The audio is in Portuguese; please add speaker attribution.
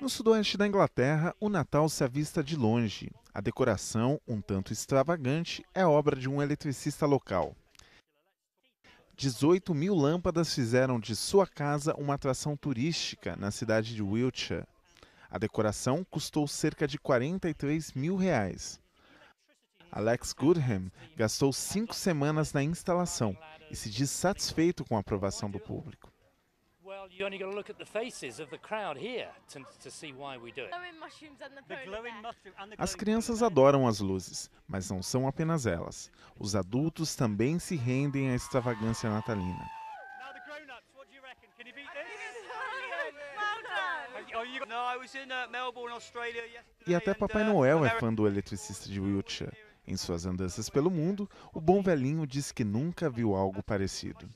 Speaker 1: No sudoeste da Inglaterra, o Natal se avista de longe. A decoração, um tanto extravagante, é obra de um eletricista local. 18 mil lâmpadas fizeram de sua casa uma atração turística na cidade de Wiltshire. A decoração custou cerca de 43 mil reais. Alex Goodham gastou cinco semanas na instalação e se diz satisfeito com a aprovação do público.
Speaker 2: Well, you only got to look at the faces of the crowd here to, to see why we do it. As
Speaker 1: crianças adoram as luzes, mas não são apenas elas. Os adultos também se rendem à extravagância natalina. E até Papai uh, Noel é fã do eletricista de Wiltshire. Em suas andanças pelo mundo, o bom velhinho diz que nunca viu algo parecido.